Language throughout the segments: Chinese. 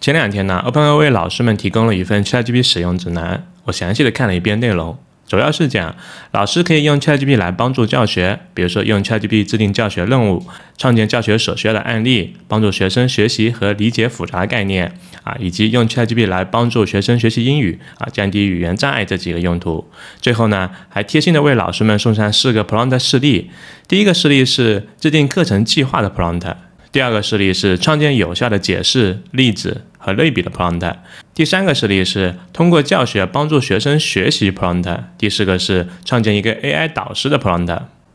前两天呢，OpenAI 为老师们提供了一份 ChatGPT 使用指南。我详细的看了一遍内容，主要是讲老师可以用 ChatGPT 来帮助教学，比如说用 ChatGPT 制定教学任务、创建教学所需要的案例、帮助学生学习和理解复杂概念啊，以及用 ChatGPT 来帮助学生学习英语啊，降低语言障碍这几个用途。最后呢，还贴心的为老师们送上四个 prompt 示例。第一个示例是制定课程计划的 prompt。第二个事例是创建有效的解释例子和类比的 prompt。第三个事例是通过教学帮助学生学习 prompt。第四个是创建一个 AI 导师的 prompt。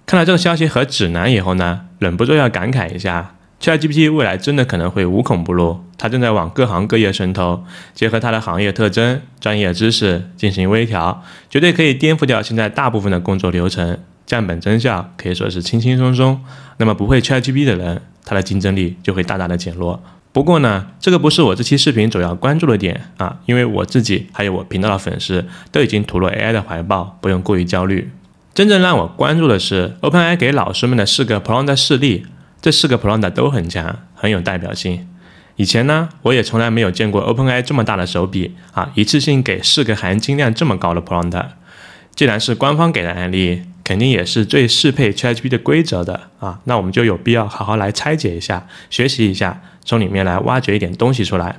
看到这个消息和指南以后呢，忍不住要感慨一下，ChatGPT 未来真的可能会无孔不入，它正在往各行各业渗透，结合它的行业特征、专业知识进行微调，绝对可以颠覆掉现在大部分的工作流程，降本增效可以说是轻轻松松。那么不会 ChatGPT 的人。它的竞争力就会大大的减弱。不过呢，这个不是我这期视频主要关注的点啊，因为我自己还有我频道的粉丝都已经投入 AI 的怀抱，不用过于焦虑。真正让我关注的是 OpenAI 给老师们的四个 prompt 示例，这四个 prompt 都很强，很有代表性。以前呢，我也从来没有见过 OpenAI 这么大的手笔啊，一次性给四个含金量这么高的 prompt。既然是官方给的案例。肯定也是最适配 ChatGPT 规则的啊，那我们就有必要好好来拆解一下，学习一下，从里面来挖掘一点东西出来。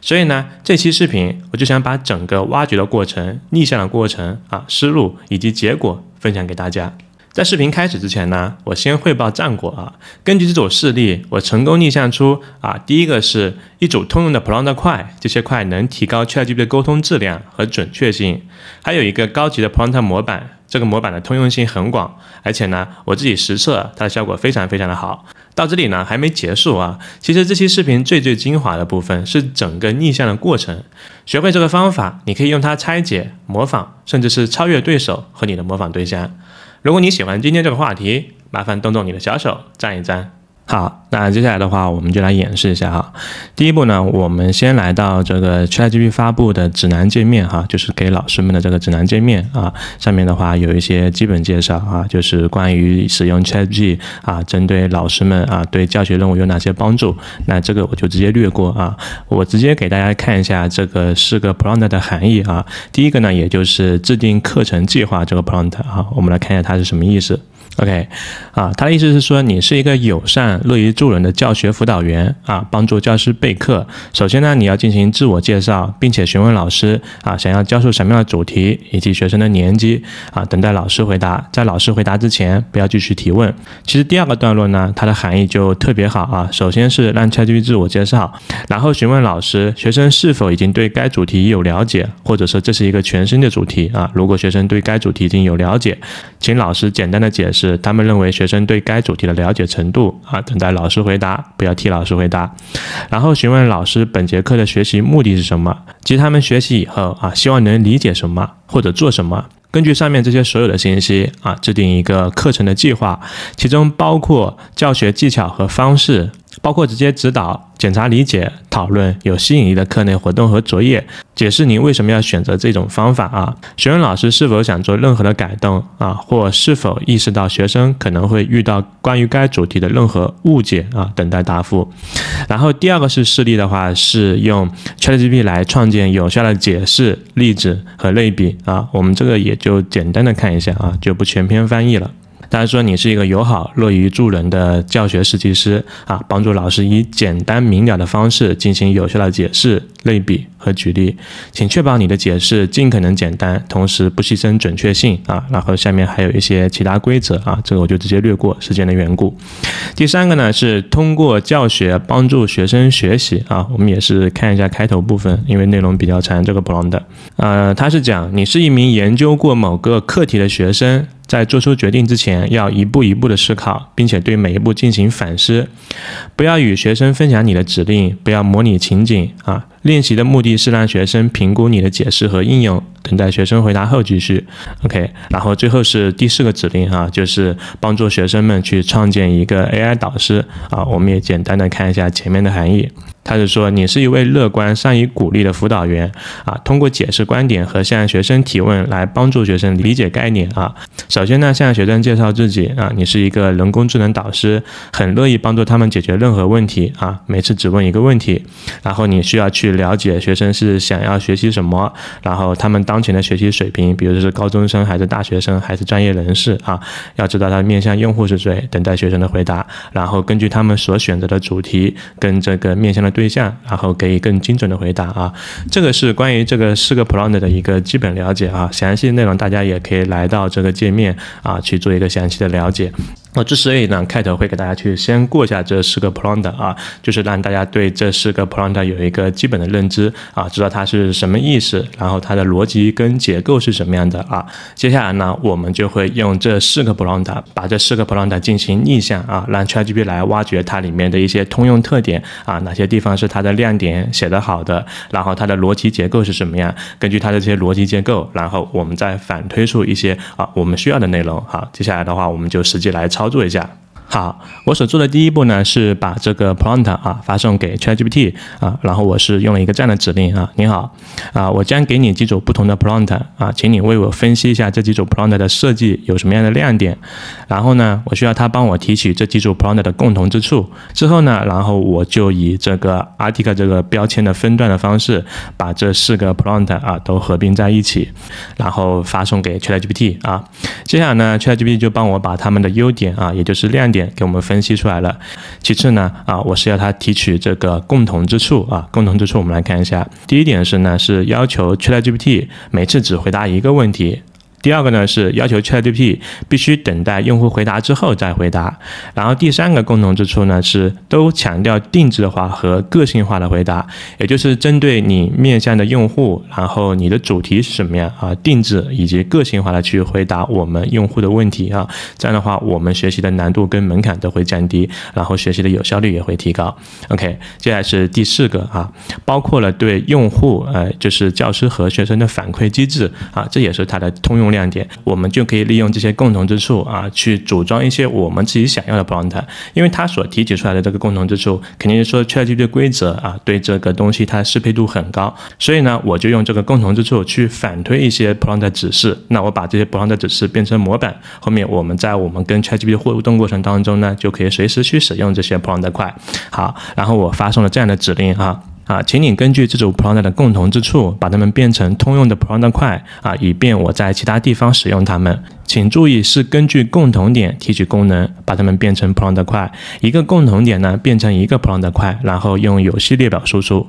所以呢，这期视频我就想把整个挖掘的过程、逆向的过程啊、思路以及结果分享给大家。在视频开始之前呢，我先汇报战果啊。根据这组事例，我成功逆向出啊，第一个是一组通用的 prompt 块，这些块能提高 ChatGPT 的沟通质量和准确性，还有一个高级的 prompt 模板。这个模板的通用性很广，而且呢，我自己实测它的效果非常非常的好。到这里呢，还没结束啊！其实这期视频最最精华的部分是整个逆向的过程。学会这个方法，你可以用它拆解、模仿，甚至是超越对手和你的模仿对象。如果你喜欢今天这个话题，麻烦动动你的小手，赞一赞。好，那接下来的话，我们就来演示一下哈。第一步呢，我们先来到这个 ChatGPT 发布的指南界面哈，就是给老师们的这个指南界面啊。上面的话有一些基本介绍啊，就是关于使用 ChatGPT 啊，针对老师们啊，对教学任务有哪些帮助。那这个我就直接略过啊，我直接给大家看一下这个四个 prompt 的含义啊。第一个呢，也就是制定课程计划这个 prompt 啊，我们来看一下它是什么意思。OK，啊，他的意思是说你是一个友善、乐于助人的教学辅导员啊，帮助教师备课。首先呢，你要进行自我介绍，并且询问老师啊，想要教授什么样的主题以及学生的年纪啊，等待老师回答。在老师回答之前，不要继续提问。其实第二个段落呢，它的含义就特别好啊。首先是让 ChatGPT 自我介绍，然后询问老师学生是否已经对该主题有了解，或者说这是一个全新的主题啊。如果学生对该主题已经有了解，请老师简单的解。是他们认为学生对该主题的了解程度啊，等待老师回答，不要替老师回答。然后询问老师本节课的学习目的是什么，及他们学习以后啊，希望能理解什么或者做什么。根据上面这些所有的信息啊，制定一个课程的计划，其中包括教学技巧和方式，包括直接指导。检查理解、讨论有吸引力的课内活动和作业。解释您为什么要选择这种方法啊？询问老师是否想做任何的改动啊，或是否意识到学生可能会遇到关于该主题的任何误解啊？等待答复。然后第二个是事例的话，是用 ChatGPT 来创建有效的解释例子和类比啊。我们这个也就简单的看一下啊，就不全篇翻译了。他说：“你是一个友好、乐于助人的教学设计师啊，帮助老师以简单明了的方式进行有效的解释、类比和举例，请确保你的解释尽可能简单，同时不牺牲准确性啊。然后下面还有一些其他规则啊，这个我就直接略过，时间的缘故。第三个呢是通过教学帮助学生学习啊。我们也是看一下开头部分，因为内容比较长，这个不 l o n d 的。呃，他是讲你是一名研究过某个课题的学生。”在做出决定之前，要一步一步地思考，并且对每一步进行反思。不要与学生分享你的指令，不要模拟情景啊。练习的目的是让学生评估你的解释和应用。等待学生回答后继续。OK，然后最后是第四个指令啊，就是帮助学生们去创建一个 AI 导师啊。我们也简单的看一下前面的含义。他是说，你是一位乐观、善于鼓励的辅导员啊。通过解释观点和向学生提问来帮助学生理解概念啊。首先呢，向学生介绍自己啊，你是一个人工智能导师，很乐意帮助他们解决任何问题啊。每次只问一个问题，然后你需要去了解学生是想要学习什么，然后他们当前的学习水平，比如是高中生还是大学生还是专业人士啊。要知道他面向用户是谁，等待学生的回答，然后根据他们所选择的主题跟这个面向的。对象，然后给以更精准的回答啊。这个是关于这个四个 prompt 的一个基本了解啊。详细内容大家也可以来到这个界面啊去做一个详细的了解。那之所以呢？开头会给大家去先过一下这四个 prompt 啊，就是让大家对这四个 prompt 有一个基本的认知啊，知道它是什么意思，然后它的逻辑跟结构是什么样的啊。接下来呢，我们就会用这四个 prompt，把这四个 prompt 进行逆向啊，让 ChatGPT 来挖掘它里面的一些通用特点啊，哪些地方是它的亮点写的好的，然后它的逻辑结构是什么样？根据它的这些逻辑结构，然后我们再反推出一些啊我们需要的内容。好，接下来的话，我们就实际来操。操作一下。好，我所做的第一步呢是把这个 prompt 啊发送给 ChatGPT 啊，然后我是用了一个这样的指令啊，你好啊，我将给你几组不同的 prompt 啊，请你为我分析一下这几组 prompt 的设计有什么样的亮点，然后呢，我需要他帮我提取这几组 prompt 的共同之处，之后呢，然后我就以这个 article 这个标签的分段的方式把这四个 prompt 啊都合并在一起，然后发送给 ChatGPT 啊，接下来呢，ChatGPT 就帮我把他们的优点啊，也就是亮点。给我们分析出来了。其次呢，啊，我是要它提取这个共同之处啊，共同之处我们来看一下。第一点是呢，是要求 ChatGPT 每次只回答一个问题。第二个呢是要求 ChatGPT 必须等待用户回答之后再回答，然后第三个共同之处呢是都强调定制化和个性化的回答，也就是针对你面向的用户，然后你的主题是什么样啊？定制以及个性化的去回答我们用户的问题啊，这样的话我们学习的难度跟门槛都会降低，然后学习的有效率也会提高。OK，接下来是第四个啊，包括了对用户呃就是教师和学生的反馈机制啊，这也是它的通用。亮点，我们就可以利用这些共同之处啊，去组装一些我们自己想要的 prompt，因为它所提取出来的这个共同之处，肯定是说 chatgpt 规则啊，对这个东西它适配度很高，所以呢，我就用这个共同之处去反推一些 prompt 指示，那我把这些 prompt 指示变成模板，后面我们在我们跟 chatgpt 互动过程当中呢，就可以随时去使用这些 prompt 块。好，然后我发送了这样的指令啊。啊，请你根据这组 p r u m p t 的共同之处，把它们变成通用的 p r u m p t 块啊，以便我在其他地方使用它们。请注意，是根据共同点提取功能，把它们变成 p r u m p t 块。一个共同点呢，变成一个 p r u m p t 块，然后用有序列表输出。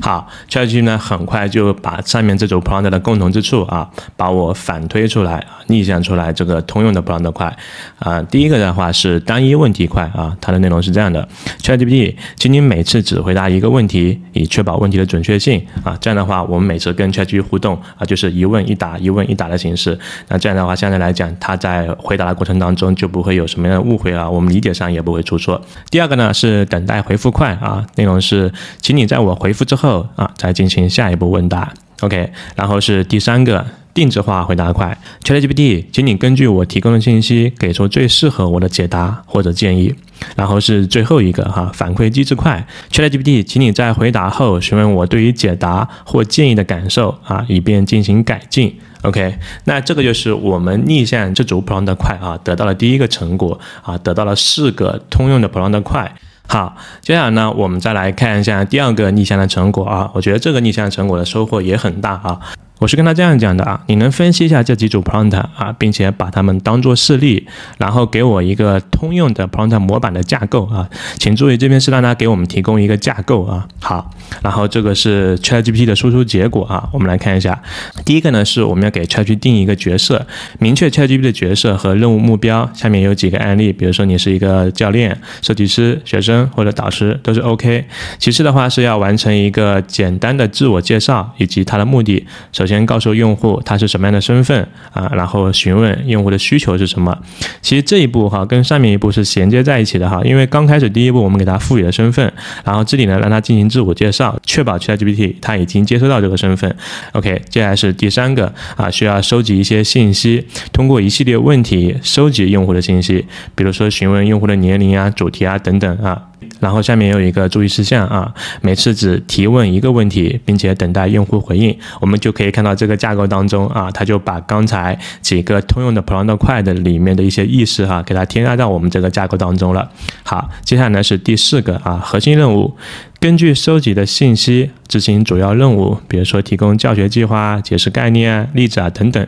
好，ChatGPT 呢，很快就把上面这组 prompt 的共同之处啊，把我反推出来，逆向出来这个通用的 prompt 块啊。第一个的话是单一问题块啊，它的内容是这样的：ChatGPT，请你每次只回答一个问题，以确保问题的准确性啊。这样的话，我们每次跟 ChatGPT 互动啊，就是一问一答、一问一答的形式。那这样的话，相对来讲，它在回答的过程当中就不会有什么样的误会啊，我们理解上也不会出错。第二个呢是等待回复块啊，内容是：请你在我回复。之后啊，再进行下一步问答。OK，然后是第三个定制化回答块 h a t GPT，请你根据我提供的信息给出最适合我的解答或者建议。然后是最后一个哈反馈机制块 h a t GPT，请你在回答后询问我对于解答或建议的感受啊，以便进行改进。OK，那这个就是我们逆向这组 prompt 块啊，得到了第一个成果啊，得到了四个通用的 prompt 块。好，接下来呢，我们再来看一下第二个逆向的成果啊。我觉得这个逆向成果的收获也很大啊。我是跟他这样讲的啊，你能分析一下这几组 prompt 啊，并且把它们当做事例，然后给我一个通用的 prompt 模板的架构啊，请注意这边是让他给我们提供一个架构啊。好，然后这个是 ChatGPT 的输出结果啊，我们来看一下。第一个呢，是我们要给 Chat g p t 定一个角色，明确 ChatGPT 的角色和任务目标。下面有几个案例，比如说你是一个教练、设计师、学生或者导师，都是 OK。其次的话是要完成一个简单的自我介绍以及它的目的。首先告诉用户他是什么样的身份啊，然后询问用户的需求是什么。其实这一步哈，跟上面一步是衔接在一起的哈，因为刚开始第一步我们给他赋予了身份，然后这里呢让他进行自我介绍，确保 ChatGPT 他已经接收到这个身份。OK，接下来是第三个啊，需要收集一些信息，通过一系列问题收集用户的信息，比如说询问用户的年龄啊、主题啊等等啊。然后下面有一个注意事项啊，每次只提问一个问题，并且等待用户回应，我们就可以看到这个架构当中啊，它就把刚才几个通用的 prompt 块的里面的一些意识哈，给它添加到我们这个架构当中了。好，接下来是第四个啊，核心任务，根据收集的信息执行主要任务，比如说提供教学计划、解释概念、例子啊等等。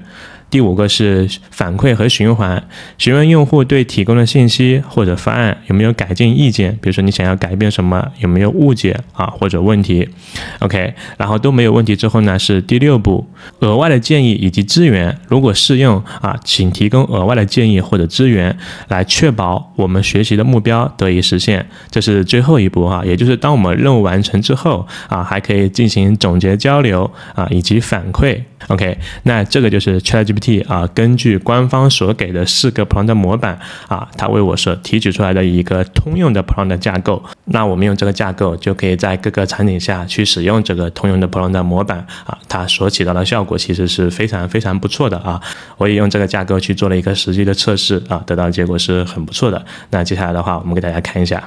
第五个是反馈和循环，询问用户对提供的信息或者方案有没有改进意见，比如说你想要改变什么，有没有误解啊或者问题，OK，然后都没有问题之后呢，是第六步，额外的建议以及资源，如果适用啊，请提供额外的建议或者资源来确保我们学习的目标得以实现。这是最后一步啊，也就是当我们任务完成之后啊，还可以进行总结交流啊以及反馈。OK，那这个就是 ChatGPT 啊，根据官方所给的四个 prompt 模板啊，它为我所提取出来的一个通用的 prompt 架构。那我们用这个架构，就可以在各个场景下去使用这个通用的 prompt 模板啊，它所起到的效果其实是非常非常不错的啊。我也用这个架构去做了一个实际的测试啊，得到的结果是很不错的。那接下来的话，我们给大家看一下。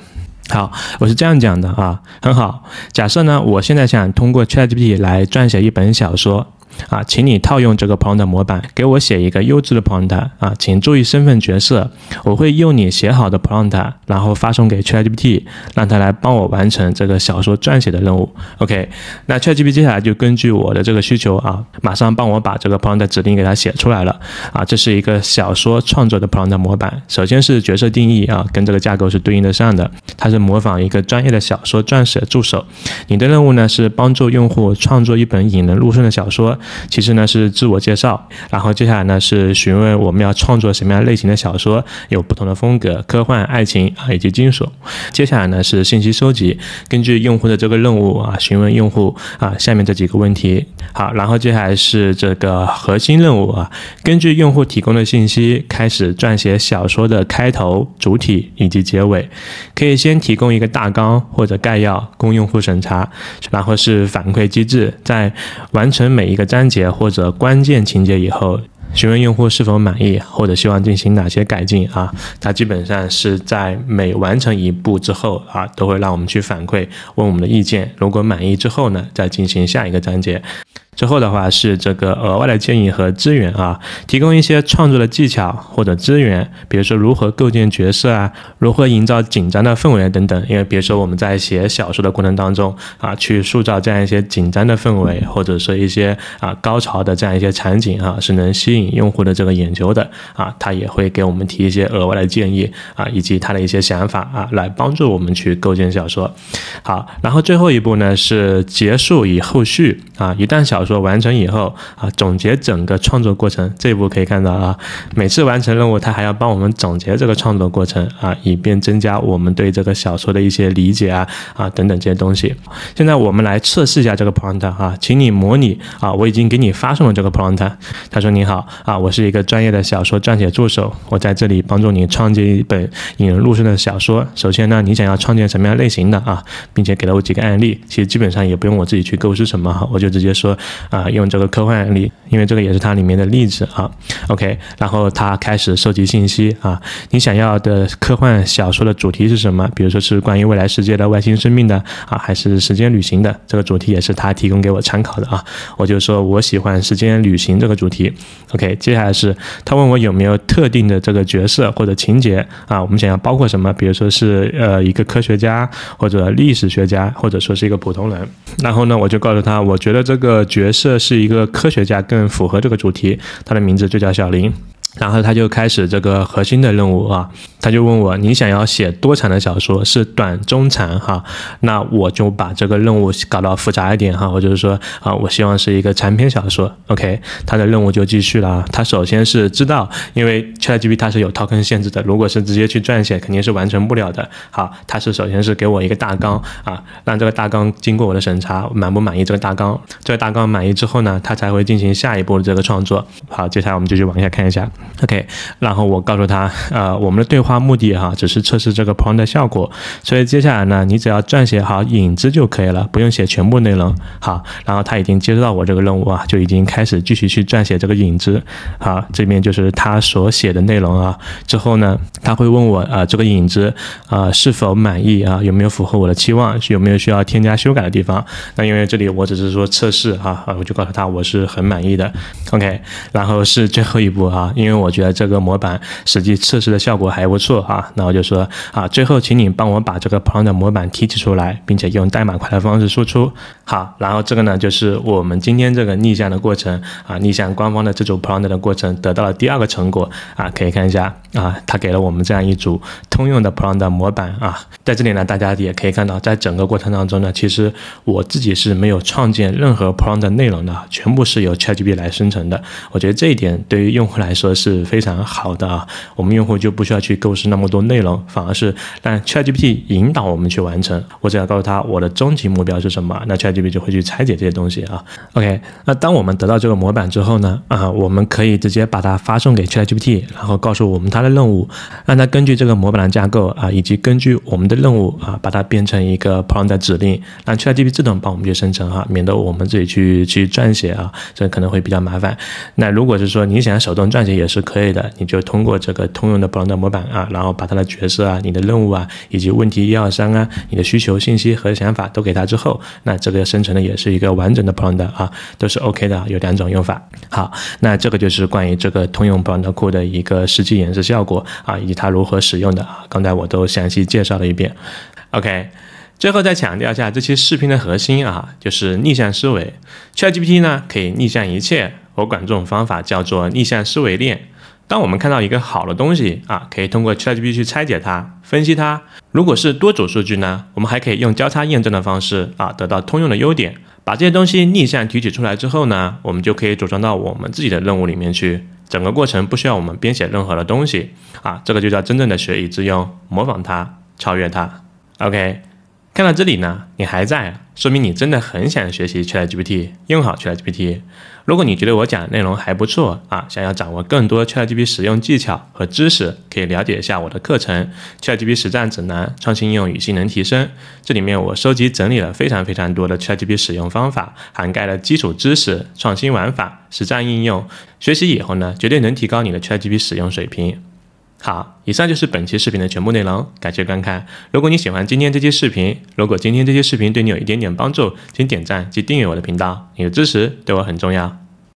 好，我是这样讲的啊，很好。假设呢，我现在想通过 ChatGPT 来撰写一本小说。啊，请你套用这个 prompt 模板，给我写一个优质的 prompt 啊，请注意身份角色，我会用你写好的 prompt，然后发送给 ChatGPT，让他来帮我完成这个小说撰写的任务。OK，那 ChatGPT 接下来就根据我的这个需求啊，马上帮我把这个 prompt 指令给它写出来了啊，这是一个小说创作的 prompt 模板，首先是角色定义啊，跟这个架构是对应的上的，它是模仿一个专业的小说撰写助手，你的任务呢是帮助用户创作一本引人入胜的小说。其实呢是自我介绍，然后接下来呢是询问我们要创作什么样类型的小说，有不同的风格，科幻、爱情啊以及惊悚。接下来呢是信息收集，根据用户的这个任务啊，询问用户啊下面这几个问题。好，然后接下来是这个核心任务啊，根据用户提供的信息开始撰写小说的开头、主体以及结尾，可以先提供一个大纲或者概要供用户审查，然后是反馈机制，在完成每一个站。章节或者关键情节以后，询问用户是否满意，或者希望进行哪些改进啊？它基本上是在每完成一步之后啊，都会让我们去反馈，问我们的意见。如果满意之后呢，再进行下一个章节。最后的话是这个额外的建议和资源啊，提供一些创作的技巧或者资源，比如说如何构建角色啊，如何营造紧张的氛围等等。因为比如说我们在写小说的过程当中啊，去塑造这样一些紧张的氛围或者说一些啊高潮的这样一些场景啊，是能吸引用户的这个眼球的啊，他也会给我们提一些额外的建议啊，以及他的一些想法啊，来帮助我们去构建小说。好，然后最后一步呢是结束与后续啊，一旦小说完成以后啊，总结整个创作过程这一步可以看到啊，每次完成任务，它还要帮我们总结这个创作过程啊，以便增加我们对这个小说的一些理解啊啊等等这些东西。现在我们来测试一下这个 prompt 哈，请你模拟啊，我已经给你发送了这个 prompt，他说你好啊，我是一个专业的小说撰写助手，我在这里帮助你创建一本引人入胜的小说。首先呢，你想要创建什么样类型的啊，并且给了我几个案例，其实基本上也不用我自己去构思什么哈，我就直接说。啊，用这个科幻例，因为这个也是它里面的例子啊。OK，然后他开始收集信息啊。你想要的科幻小说的主题是什么？比如说是关于未来世界的外星生命的啊，还是时间旅行的？这个主题也是他提供给我参考的啊。我就说我喜欢时间旅行这个主题。OK，接下来是他问我有没有特定的这个角色或者情节啊？我们想要包括什么？比如说是呃一个科学家或者历史学家，或者说是一个普通人。然后呢，我就告诉他，我觉得这个角。角色是一个科学家，更符合这个主题。他的名字就叫小林。然后他就开始这个核心的任务啊，他就问我你想要写多长的小说？是短、中、长哈？那我就把这个任务搞到复杂一点哈，我就是说啊，我希望是一个长篇小说。OK，他的任务就继续了。他首先是知道，因为 ChatGPT 它是有 token 限制的，如果是直接去撰写，肯定是完成不了的。好，他是首先是给我一个大纲啊，让这个大纲经过我的审查，满不满意这个大纲？这个大纲满意之后呢，他才会进行下一步的这个创作。好，接下来我们继续往下看一下。OK，然后我告诉他，呃，我们的对话目的哈，只是测试这个 prompt 的效果，所以接下来呢，你只要撰写好影子就可以了，不用写全部内容，好，然后他已经接到我这个任务啊，就已经开始继续去撰写这个影子，好，这边就是他所写的内容啊，之后呢，他会问我啊，这个影子啊是否满意啊，有没有符合我的期望，有没有需要添加修改的地方？那因为这里我只是说测试哈，我就告诉他我是很满意的，OK，然后是最后一步哈，因为我觉得这个模板实际测试的效果还不错哈，那我就说啊，最后请你帮我把这个 prompt 模板提取出来，并且用代码块的方式输出。好，然后这个呢，就是我们今天这个逆向的过程啊，逆向官方的这组 prompt 的过程，得到了第二个成果啊，可以看一下啊，它给了我们这样一组通用的 prompt 模板啊，在这里呢，大家也可以看到，在整个过程当中呢，其实我自己是没有创建任何 prompt 内容的，全部是由 ChatGPT 来生成的。我觉得这一点对于用户来说是。是非常好的啊！我们用户就不需要去构思那么多内容，反而是让 ChatGPT 引导我们去完成。我只要告诉他我的终极目标是什么，那 ChatGPT 就会去拆解这些东西啊。OK，那当我们得到这个模板之后呢？啊，我们可以直接把它发送给 ChatGPT，然后告诉我们它的任务，让它根据这个模板的架构啊，以及根据我们的任务啊，把它变成一个 prompt 的指令，让 ChatGPT 自动帮我们去生成啊，免得我们自己去去撰写啊，这可能会比较麻烦。那如果是说你想手动撰写也。也是可以的，你就通过这个通用的 prompt 模板啊，然后把它的角色啊、你的任务啊，以及问题一二三啊、你的需求信息和想法都给它之后，那这个生成的也是一个完整的 prompt 啊，都是 OK 的。有两种用法。好，那这个就是关于这个通用 prompt 库的一个实际演示效果啊，以及它如何使用的啊，刚才我都详细介绍了一遍。OK，最后再强调一下这期视频的核心啊，就是逆向思维。ChatGPT 呢，可以逆向一切。我管这种方法叫做逆向思维链。当我们看到一个好的东西啊，可以通过 ChatGPT 去拆解它，分析它。如果是多组数据呢，我们还可以用交叉验证的方式啊，得到通用的优点。把这些东西逆向提取出来之后呢，我们就可以组装到我们自己的任务里面去。整个过程不需要我们编写任何的东西啊，这个就叫真正的学以致用，模仿它，超越它。OK。看到这里呢，你还在，说明你真的很想学习 ChatGPT，用好 ChatGPT。如果你觉得我讲的内容还不错啊，想要掌握更多 ChatGPT 使用技巧和知识，可以了解一下我的课程《ChatGPT 实战指南：创新应用与性能提升》。这里面我收集整理了非常非常多的 ChatGPT 使用方法，涵盖了基础知识、创新玩法、实战应用。学习以后呢，绝对能提高你的 ChatGPT 使用水平。好，以上就是本期视频的全部内容，感谢观看。如果你喜欢今天这期视频，如果今天这期视频对你有一点点帮助，请点赞及订阅我的频道。你的支持对我很重要。